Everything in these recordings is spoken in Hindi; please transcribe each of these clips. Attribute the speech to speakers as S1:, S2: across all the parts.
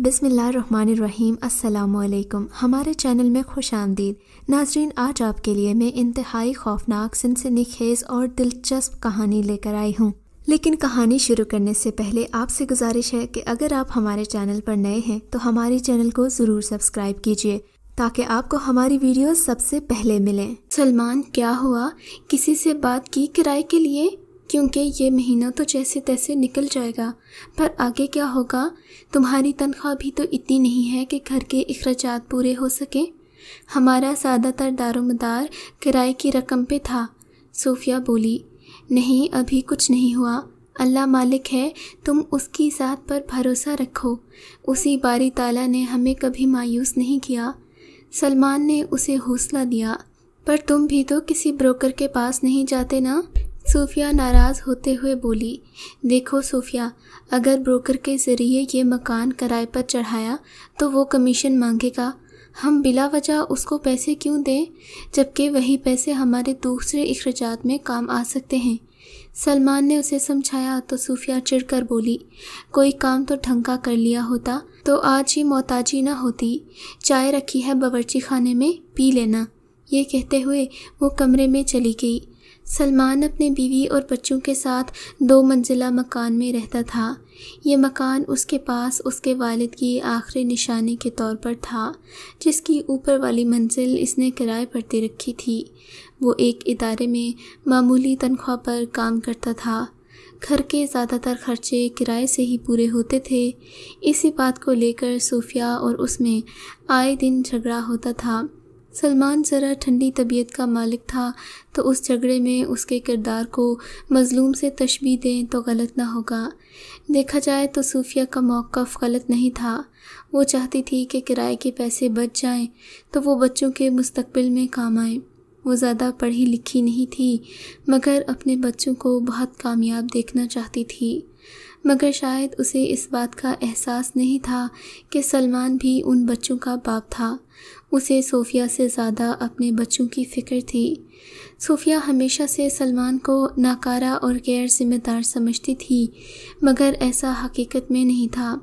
S1: बिसमीम् अल्लाम हमारे चैनल में खुश आमदीद नाजरीन आज आपके लिए मैं इंतहाई खौफनाक सिनसनी खेज़ और दिलचस्प कहानी लेकर आई हूँ लेकिन कहानी शुरू करने से पहले आपसे गुजारिश है कि अगर आप हमारे चैनल पर नए हैं तो हमारे चैनल को ज़रूर सब्सक्राइब कीजिए ताकि आपको हमारी वीडियो सबसे पहले मिले सलमान क्या हुआ किसी से बात की किराए के लिए क्योंकि ये महीना तो जैसे तैसे निकल जाएगा पर आगे क्या होगा तुम्हारी तनख्वाह भी तो इतनी नहीं है कि घर के अखराज पूरे हो सकें हमारा ज़्यादातर दारोमदार किराए की रकम पे था सूफिया बोली नहीं अभी कुछ नहीं हुआ अल्लाह मालिक है तुम उसकी ज़ात पर भरोसा रखो उसी बारी ताला ने हमें कभी मायूस नहीं किया सलमान ने उसे हौसला दिया पर तुम भी तो किसी ब्रोकर के पास नहीं जाते ना सूफिया नाराज़ होते हुए बोली देखो सूफिया अगर ब्रोकर के ज़रिए ये मकान किराए पर चढ़ाया तो वो कमीशन मांगेगा हम बिला वजह उसको पैसे क्यों दें जबकि वही पैसे हमारे दूसरे अखराजात में काम आ सकते हैं सलमान ने उसे समझाया तो सूफिया चिड़ कर बोली कोई काम तो का कर लिया होता तो आज ही मोहताजी ना होती चाय रखी है बावर्ची खाने में पी लेना ये कहते हुए वो कमरे में चली गई सलमान अपने बीवी और बच्चों के साथ दो मंजिला मकान में रहता था ये मकान उसके पास उसके वालिद की आखिरी निशानी के तौर पर था जिसकी ऊपर वाली मंजिल इसने किराए पर दे रखी थी वो एक इदारे में मामूली तनख्वाह पर काम करता था घर के ज़्यादातर खर्चे किराए से ही पूरे होते थे इसी बात को लेकर सूफिया और उसमें आए दिन झगड़ा होता था सलमान ज़रा ठंडी तबीयत का मालिक था तो उस झगड़े में उसके किरदार को मज़लूम से तशबी दें तो गलत ना होगा देखा जाए तो सूफिया का मौक़ गलत नहीं था वो चाहती थी कि किराए के पैसे बच जाएं तो वो बच्चों के मुस्तबिल में काम आए वो ज़्यादा पढ़ी लिखी नहीं थी मगर अपने बच्चों को बहुत कामयाब देखना चाहती थी मगर शायद उसे इस बात का एहसास नहीं था कि सलमान भी उन बच्चों का बाप था उसे सोफिया से ज़्यादा अपने बच्चों की फ़िक्र थी सोफिया हमेशा से सलमान को नाकारा और गैर जिम्मेदार समझती थी मगर ऐसा हकीकत में नहीं था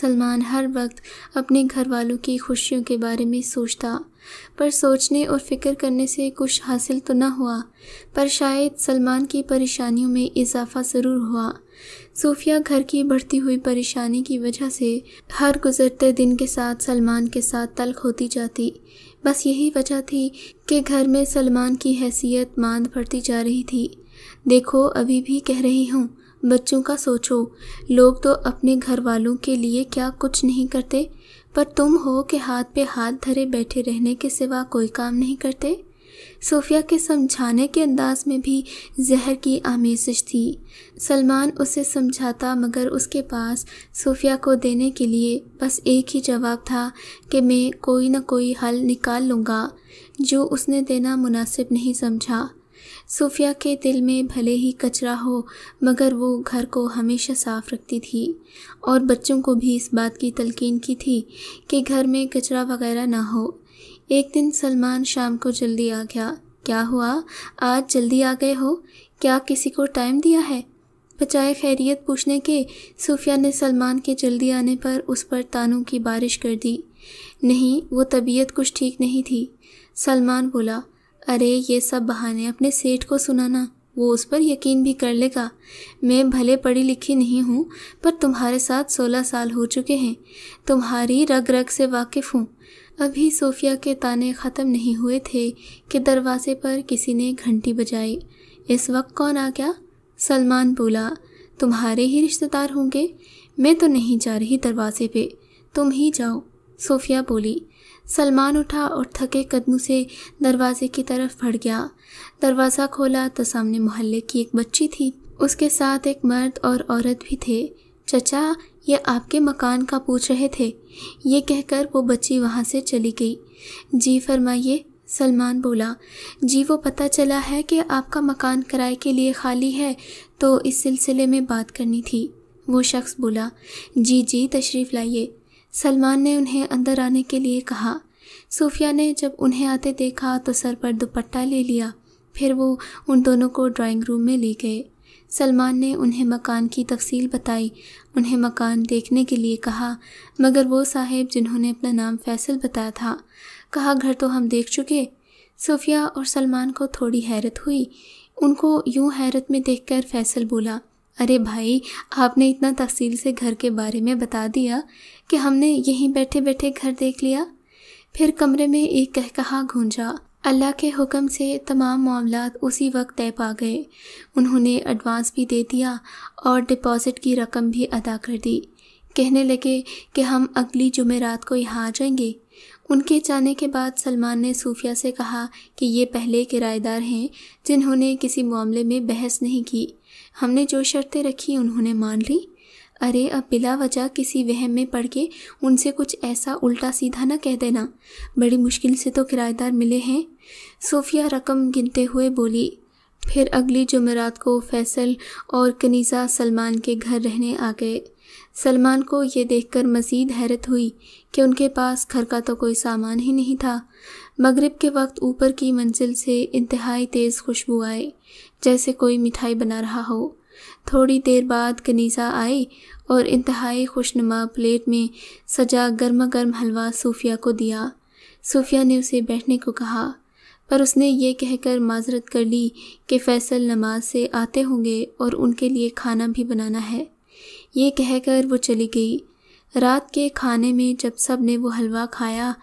S1: सलमान हर वक्त अपने घर वालों की खुशियों के बारे में सोचता पर सोचने और फिक्र करने से कुछ हासिल तो न हुआ पर शायद सलमान की परेशानियों में इजाफा ज़रूर हुआ सूफिया घर की बढ़ती हुई परेशानी की वजह से हर गुजरते दिन के साथ सलमान के साथ तलख होती जाती बस यही वजह थी कि घर में सलमान की हैसियत मांद पड़ती जा रही थी देखो अभी भी कह रही हूँ बच्चों का सोचो लोग तो अपने घर वालों के लिए क्या कुछ नहीं करते पर तुम हो कि हाथ पे हाथ धरे बैठे रहने के सिवा कोई काम नहीं करते सोफिया के समझाने के अंदाज में भी जहर की आमेजिश थी सलमान उसे समझाता मगर उसके पास सोफिया को देने के लिए बस एक ही जवाब था कि मैं कोई ना कोई हल निकाल लूँगा जो उसने देना मुनासिब नहीं समझा सूफिया के दिल में भले ही कचरा हो मगर वो घर को हमेशा साफ रखती थी और बच्चों को भी इस बात की तलकीन की थी कि घर में कचरा वगैरह ना हो एक दिन सलमान शाम को जल्दी आ गया क्या हुआ आज जल्दी आ गए हो क्या किसी को टाइम दिया है बचाए खैरियत पूछने के सूफिया ने सलमान के जल्दी आने पर उस पर तानों की बारिश कर दी नहीं वो तबीयत कुछ ठीक नहीं थी सलमान बोला अरे ये सब बहाने अपने सेठ को सुनाना वो उस पर यकीन भी कर लेगा मैं भले पढ़ी लिखी नहीं हूँ पर तुम्हारे साथ सोलह साल हो चुके हैं तुम्हारी रग रग से वाकिफ़ हूँ अभी सोफिया के ताने ख़त्म नहीं हुए थे कि दरवाजे पर किसी ने घंटी बजाई इस वक्त कौन आ गया सलमान बोला तुम्हारे ही रिश्तेदार होंगे मैं तो नहीं जा रही दरवाजे पे तुम ही जाओ सोफिया बोली सलमान उठा और थके कदमों से दरवाजे की तरफ बढ़ गया दरवाज़ा खोला तो सामने मोहल्ले की एक बच्ची थी उसके साथ एक मर्द और औरत भी थे चचा ये आपके मकान का पूछ रहे थे ये कहकर वो बच्ची वहाँ से चली गई जी फरमाइए सलमान बोला जी वो पता चला है कि आपका मकान किराए के लिए खाली है तो इस सिलसिले में बात करनी थी वो शख्स बोला जी जी तशरीफ़ लाइए सलमान ने उन्हें अंदर आने के लिए कहा सूफिया ने जब उन्हें आते देखा तो सर पर दुपट्टा ले लिया फिर वो उन दोनों को ड्राइंग रूम में ले गए सलमान ने उन्हें मकान की तफसील बताई उन्हें मकान देखने के लिए कहा मगर वो साहेब जिन्होंने अपना नाम फैसल बताया था कहा घर तो हम देख चुके सूफिया और सलमान को थोड़ी हैरत हुई उनको यूं हैरत में देखकर फैसल बोला अरे भाई आपने इतना तफसील से घर के बारे में बता दिया कि हमने यहीं बैठे बैठे घर देख लिया फिर कमरे में एक कह कहा गूंजा अल्लाह के हुक्म से तमाम मामला उसी वक्त तय पा गए उन्होंने एडवांस भी दे दिया और डिपॉजिट की रकम भी अदा कर दी कहने लगे कि हम अगली जुमेरात को यहाँ आ जाएंगे उनके जाने के बाद सलमान ने सूफिया से कहा कि ये पहले किराएदार हैं जिन्होंने किसी मामले में बहस नहीं की हमने जो शर्तें रखी उन्होंने मान ली अरे अब बिला वजह किसी वहम में पड़ के उनसे कुछ ऐसा उल्टा सीधा न कह देना बड़ी मुश्किल से तो किराएदार मिले हैं सोफिया रकम गिनते हुए बोली फिर अगली जुमेरात को फैसल और कनीज़ा सलमान के घर रहने आ गए सलमान को ये देखकर मज़ीद हैरत हुई कि उनके पास घर का तो कोई सामान ही नहीं था मगरिब के वक्त ऊपर की मंजिल से इंतहाई तेज़ खुशबू आए जैसे कोई मिठाई बना रहा हो थोड़ी देर बाद कनीज़ा आई और इंतहाई खुशनुमा प्लेट में सजा गर्मा गर्म हलवा सूफिया को दिया सूफिया ने उसे बैठने को कहा पर उसने ये कहकर माजरत कर ली कि फैसल नमाज से आते होंगे और उनके लिए खाना भी बनाना है ये कहकर वो चली गई रात के खाने में जब सब ने वो हलवा खाया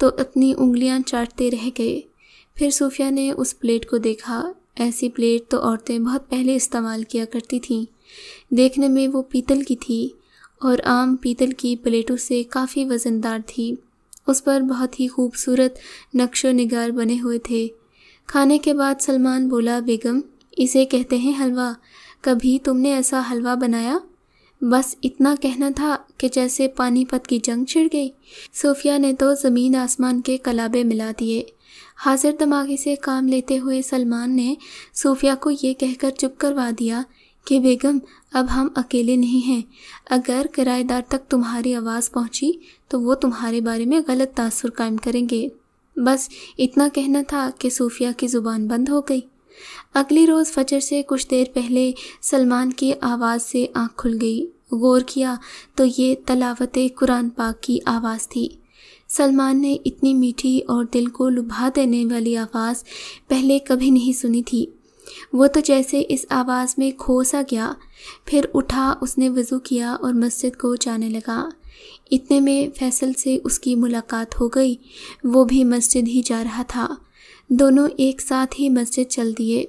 S1: तो अपनी उंगलियां चाटते रह गए फिर सूफिया ने उस प्लेट को देखा ऐसी प्लेट तो औरतें बहुत पहले इस्तेमाल किया करती थीं देखने में वो पीतल की थी और आम पीतल की प्लेटों से काफ़ी वज़नदार थी उस पर बहुत ही खूबसूरत नक्शो नगार बने हुए थे खाने के बाद सलमान बोला बेगम इसे कहते हैं हलवा कभी तुमने ऐसा हलवा बनाया बस इतना कहना था कि जैसे पानीपत की जंग छिड़ गई सूफिया ने तो ज़मीन आसमान के कलाबे मिला दिए हाजिर दिमागी से काम लेते हुए सलमान ने सूफिया को ये कहकर चुप करवा दिया कि बेगम अब हम अकेले नहीं हैं अगर किराएदार तक तुम्हारी आवाज़ पहुंची तो वो तुम्हारे बारे में गलत तासर कायम करेंगे बस इतना कहना था कि सूफिया की ज़ुबान बंद हो गई अगली रोज़ फजर से कुछ देर पहले सलमान की आवाज़ से आँख खुल गई गौर किया तो ये तलावत कुरान पाक की आवाज़ थी सलमान ने इतनी मीठी और दिल को लुभा देने वाली आवाज़ पहले कभी नहीं सुनी थी वो तो जैसे इस आवाज़ में खो सा गया फिर उठा उसने वज़ू किया और मस्जिद को जाने लगा इतने में फैसल से उसकी मुलाकात हो गई वो भी मस्जिद ही जा रहा था दोनों एक साथ ही मस्जिद चल दिए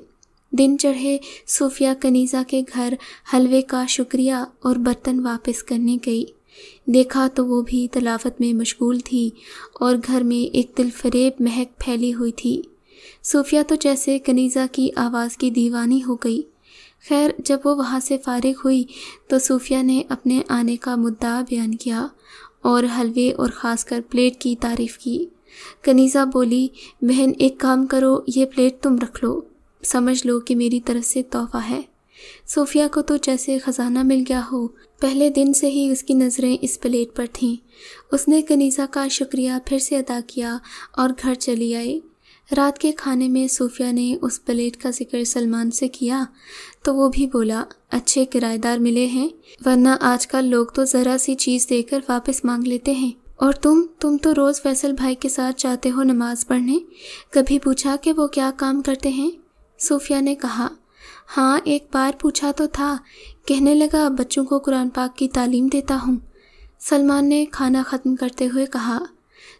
S1: दिन चढ़े सूफिया कनीज़ा के घर हलवे का शुक्रिया और बर्तन वापस करने गई देखा तो वो भी तलाफत में मशगूल थी और घर में एक दिलफरेब महक फैली हुई थी सूफिया तो जैसे कनीज़ा की आवाज़ की दीवानी हो गई खैर जब वो वहाँ से फारिग हुई तो सूफिया ने अपने आने का मुद्दा बयान किया और हलवे और ख़ासकर प्लेट की तारीफ़ की कनीज़ा बोली बहन एक काम करो ये प्लेट तुम रख लो समझ लो कि मेरी तरफ से तोहफा है सोफिया को तो जैसे ख़जाना मिल गया हो पहले दिन से ही उसकी नज़रें इस प्लेट पर थीं उसने कनीज़ा का शुक्रिया फिर से अदा किया और घर चली आई रात के खाने में सूफिया ने उस प्लेट का जिक्र सलमान से किया तो वो भी बोला अच्छे किराएदार मिले हैं वरना आजकल लोग तो ज़रा सी चीज़ देकर वापस मांग लेते हैं और तुम तुम तो रोज़ फैसल भाई के साथ जाते हो नमाज़ पढ़ने कभी पूछा कि वो क्या काम करते हैं सूफिया ने कहा हाँ एक बार पूछा तो था कहने लगा बच्चों को कुरान पाक की तालीम देता हूँ सलमान ने खाना ख़त्म करते हुए कहा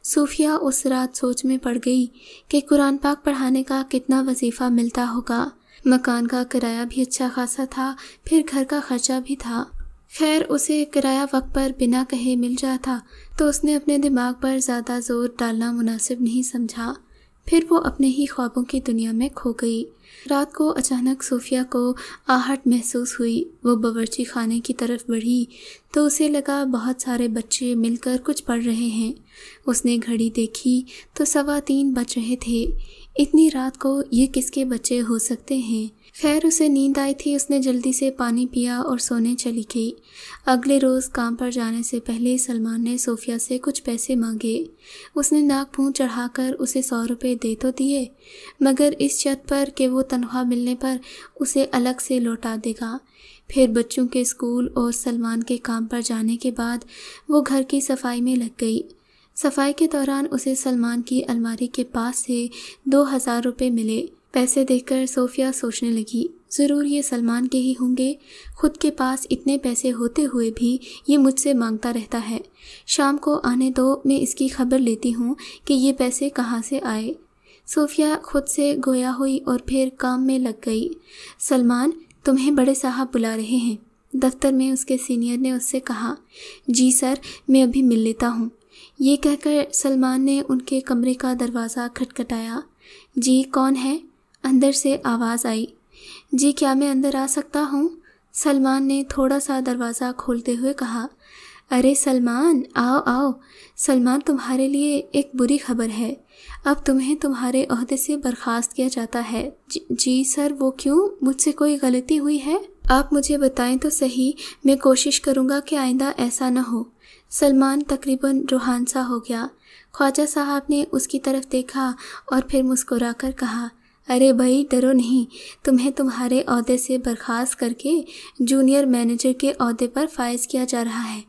S1: सूफिया उस रात सोच में पड़ गई कि कुरान पाक पढ़ाने का कितना वजीफ़ा मिलता होगा मकान का किराया भी अच्छा खासा था फिर घर का खर्चा भी था खैर उसे किराया वक्त पर बिना कहे मिल जाता तो उसने अपने दिमाग पर ज़्यादा ज़ोर डालना मुनासिब नहीं समझा फिर वो अपने ही ख्वाबों की दुनिया में खो गई रात को अचानक सोफिया को आहट महसूस हुई वो बावर्ची खाने की तरफ बढ़ी तो उसे लगा बहुत सारे बच्चे मिलकर कुछ पढ़ रहे हैं उसने घड़ी देखी तो सवा तीन बज रहे थे इतनी रात को ये किसके बच्चे हो सकते हैं खैर उसे नींद आई थी उसने जल्दी से पानी पिया और सोने चली गई अगले रोज़ काम पर जाने से पहले सलमान ने सोफिया से कुछ पैसे मांगे उसने नाक भूँ चढ़ाकर उसे सौ रुपये दे तो दिए मगर इस शर्त पर कि वो तनख्वाह मिलने पर उसे अलग से लौटा देगा फिर बच्चों के स्कूल और सलमान के काम पर जाने के बाद वो घर की सफाई में लग गई सफाई के दौरान उसे सलमान की अलमारी के पास से दो हज़ार रुपये मिले पैसे देखकर सोफिया सोचने लगी ज़रूर ये सलमान के ही होंगे खुद के पास इतने पैसे होते हुए भी ये मुझसे मांगता रहता है शाम को आने दो मैं इसकी खबर लेती हूँ कि ये पैसे कहाँ से आए सोफिया खुद से गोया हुई और फिर काम में लग गई सलमान तुम्हें बड़े साहब बुला रहे हैं दफ्तर में उसके सीनियर ने उससे कहा जी सर मैं अभी मिल लेता हूँ ये कहकर सलमान ने उनके कमरे का दरवाज़ा खटखटाया जी कौन है अंदर से आवाज़ आई जी क्या मैं अंदर आ सकता हूँ सलमान ने थोड़ा सा दरवाज़ा खोलते हुए कहा अरे सलमान आओ आओ सलमान तुम्हारे लिए एक बुरी खबर है अब तुम्हें तुम्हारे अहदे से बर्खास्त किया जाता है ज, जी सर वो क्यों मुझसे कोई गलती हुई है आप मुझे बताएं तो सही मैं कोशिश करूँगा कि आइंदा ऐसा ना हो सलमान तकरीबन रूहानसा हो गया ख्वाजा साहब ने उसकी तरफ देखा और फिर मुस्कुरा कर कहा अरे भाई डरो नहीं तुम्हें तुम्हारे अहदे से बर्खास्त करके जूनियर मैनेजर के अहदे पर फायज किया जा रहा है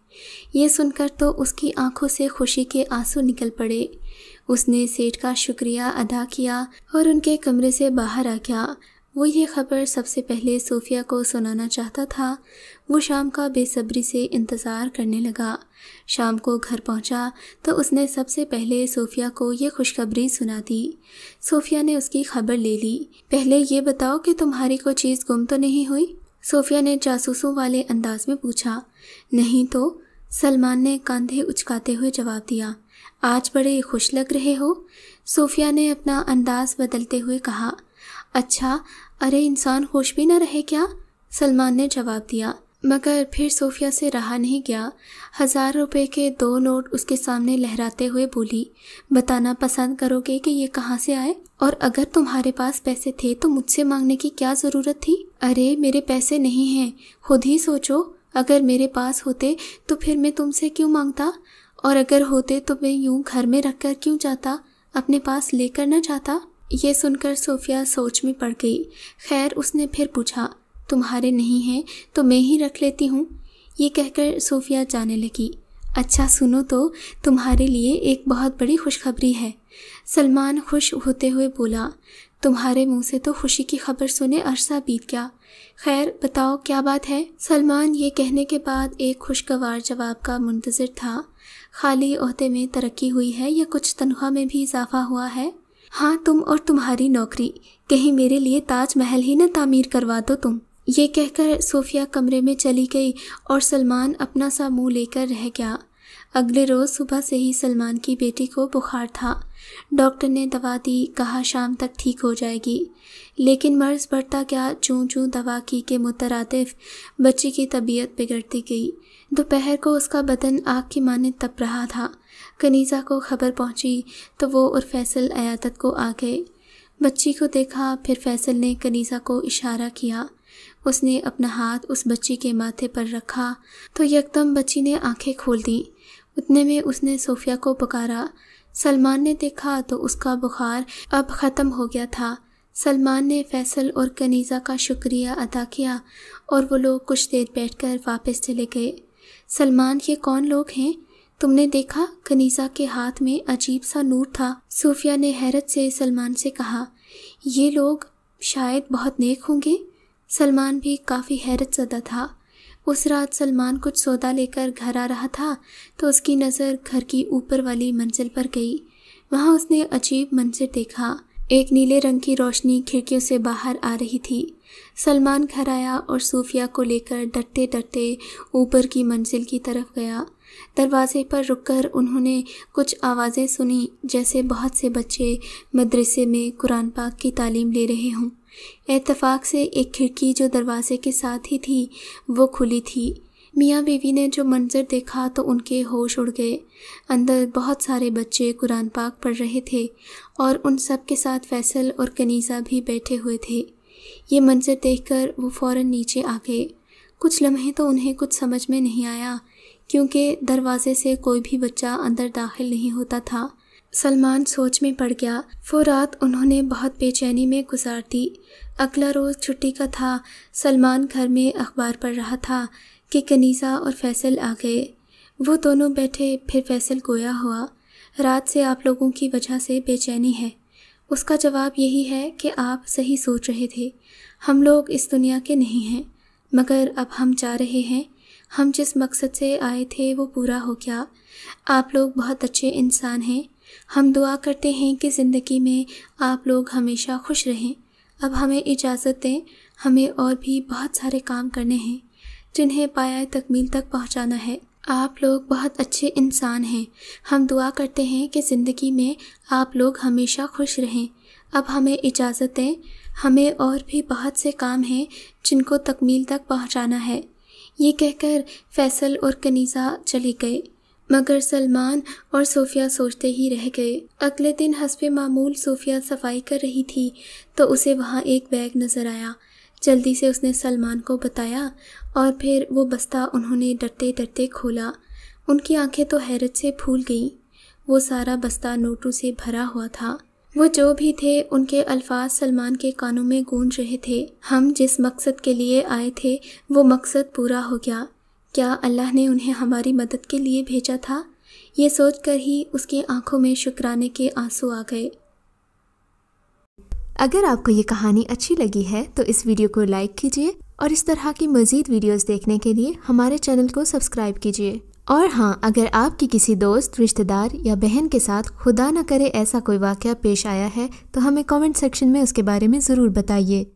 S1: ये सुनकर तो उसकी आंखों से खुशी के आंसू निकल पड़े उसने सेठ का शुक्रिया अदा किया और उनके कमरे से बाहर आ गया वो ये खबर सबसे पहले सोफिया को सुनाना चाहता था वो शाम का बेसब्री से इंतज़ार करने लगा शाम को घर पहुंचा तो उसने सबसे पहले सूफिया को ये खुशखबरी सुना दी सूफिया ने उसकी खबर ले ली पहले ये बताओ कि तुम्हारी कोई चीज़ गुम तो नहीं हुई सोफिया ने जासूसों वाले अंदाज में पूछा नहीं तो सलमान ने कंधे उचकाते हुए जवाब दिया आज बड़े खुश लग रहे हो सूफिया ने अपना अंदाज बदलते हुए कहा अच्छा अरे इंसान होश भी ना रहे क्या सलमान ने जवाब दिया मगर फिर सोफिया से रहा नहीं गया हज़ार रुपए के दो नोट उसके सामने लहराते हुए बोली बताना पसंद करोगे कि ये कहाँ से आए और अगर तुम्हारे पास पैसे थे तो मुझसे मांगने की क्या ज़रूरत थी अरे मेरे पैसे नहीं हैं खुद ही सोचो अगर मेरे पास होते तो फिर मैं तुमसे क्यों मांगता और अगर होते तो मैं यूं घर में रख कर क्यों जाता अपने पास लेकर ना जाता ये सुनकर सोफिया सोच में पड़ गई खैर उसने फिर पूछा तुम्हारे नहीं हैं तो मैं ही रख लेती हूँ ये कहकर सोफिया जाने लगी अच्छा सुनो तो तुम्हारे लिए एक बहुत बड़ी खुशखबरी है सलमान खुश होते हुए बोला तुम्हारे मुंह से तो खुशी की खबर सुने अरसा बीत गया खैर बताओ क्या बात है सलमान ये कहने के बाद एक खुशगवार जवाब का मुंतज़र था खाली अहदे में तरक्की हुई है या कुछ तनख्वाह में भी इजाफा हुआ है हाँ तुम और तुम्हारी नौकरी कहीं मेरे लिए ताजमहल ही न तामीर करवा दो तुम ये कहकर सोफिया कमरे में चली गई और सलमान अपना सा मुंह लेकर रह गया अगले रोज़ सुबह से ही सलमान की बेटी को बुखार था डॉक्टर ने दवा दी कहा शाम तक ठीक हो जाएगी लेकिन मर्ज़ बढ़ता गया चू चू दवा की के मुतरतफ बच्ची की तबीयत बिगड़ती गई दोपहर को उसका बदन आग की माने तप रहा था कनीज़ा को खबर पहुंची तो वो और फैसल अयादत को आ गए बच्ची को देखा फिर फैसल ने कनीज़ा को इशारा किया उसने अपना हाथ उस बच्ची के माथे पर रखा तो यकदम बच्ची ने आंखें खोल दी उतने में उसने सोफिया को पकारा सलमान ने देखा तो उसका बुखार अब ख़त्म हो गया था सलमान ने फैसल और कनीज़ा का शुक्रिया अदा किया और वो लोग कुछ देर बैठकर वापस चले गए सलमान ये कौन लोग हैं तुमने देखा कनीसा के हाथ में अजीब सा नूर था सूफिया ने हैरत से सलमान से कहा ये लोग शायद बहुत नेक होंगे सलमान भी काफ़ी हैरत ज़दा था उस रात सलमान कुछ सौदा लेकर घर आ रहा था तो उसकी नज़र घर की ऊपर वाली मंजिल पर गई वहाँ उसने अजीब मंजर देखा एक नीले रंग की रोशनी खिड़कियों से बाहर आ रही थी सलमान घर आया और सूफिया को लेकर डरते डरते ऊपर की मंजिल की तरफ गया दरवाज़े पर रुककर उन्होंने कुछ आवाज़ें सुनी जैसे बहुत से बच्चे मदरसे में कुरान पाक की तालीम ले रहे हों एतफाक़ से एक खिड़की जो दरवाज़े के साथ ही थी वो खुली थी मियाँ बीवी ने जो मंज़र देखा तो उनके होश उड़ गए अंदर बहुत सारे बच्चे कुरान पाक पढ़ रहे थे और उन सब के साथ फैसल और कनीज़ा भी बैठे हुए थे ये मंज़र देखकर वो फ़ौर नीचे आ गए कुछ लम्हे तो उन्हें कुछ समझ में नहीं आया क्योंकि दरवाजे से कोई भी बच्चा अंदर दाखिल नहीं होता था सलमान सोच में पड़ गया वो रात उन्होंने बहुत बेचैनी में गुजार दी अगला रोज़ छुट्टी का था सलमान घर में अखबार पढ़ रहा था कि कनीज़ा और फैसल आ गए वो दोनों बैठे फिर फैसल गोया हुआ रात से आप लोगों की वजह से बेचैनी है उसका जवाब यही है कि आप सही सोच रहे थे हम लोग इस दुनिया के नहीं हैं मगर अब हम जा रहे हैं हम जिस मकसद से आए थे वो पूरा हो गया आप लोग बहुत अच्छे इंसान हैं हम दुआ करते हैं कि ज़िंदगी में आप लोग हमेशा खुश रहें अब हमें इजाज़त दें हमें और भी बहुत सारे काम करने हैं जिन्हें पाया तकमील तक पहुंचाना है आप लोग बहुत अच्छे इंसान हैं हम दुआ करते हैं कि ज़िंदगी में आप लोग हमेशा खुश रहें अब हमें इजाज़त दें हमें और भी बहुत से काम हैं जिनको तकमील तक पहुंचाना है ये कहकर फैसल और कनीज़ा चले गए मगर सलमान और सोफिया सोचते ही रह गए अगले दिन हसब मामूल सोफिया सफाई कर रही थी तो उसे वहाँ एक बैग नज़र आया जल्दी से उसने सलमान को बताया और फिर वो बस्ता उन्होंने डरते डरते खोला उनकी आंखें तो हैरत से फूल गईं वो सारा बस्ता नोटों से भरा हुआ था वो जो भी थे उनके अल्फाज सलमान के कानों में गूंज रहे थे हम जिस मकसद के लिए आए थे वो मकसद पूरा हो गया क्या अल्लाह ने उन्हें हमारी मदद के लिए भेजा था ये सोचकर ही उसकी आंखों में शुक्राने के आंसू आ गए अगर आपको ये कहानी अच्छी लगी है तो इस वीडियो को लाइक कीजिए और इस तरह की मज़ीद वीडियोस देखने के लिए हमारे चैनल को सब्सक्राइब कीजिए और हाँ अगर आपकी किसी दोस्त रिश्तेदार या बहन के साथ खुदा न करे ऐसा कोई वाक़ पेश आया है तो हमें कमेंट सेक्शन में उसके बारे में ज़रूर बताइए